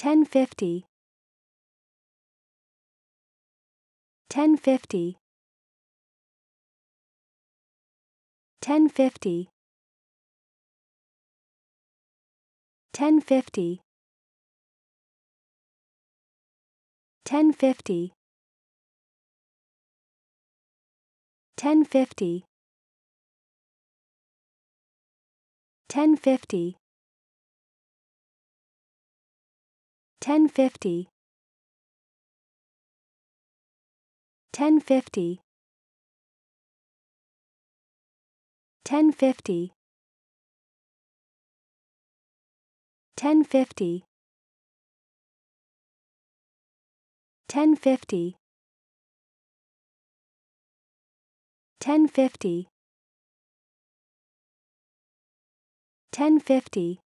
1050 1050 1050 1050 1050 1050 1050 1050 1050 1050 1050 1050 1050 1050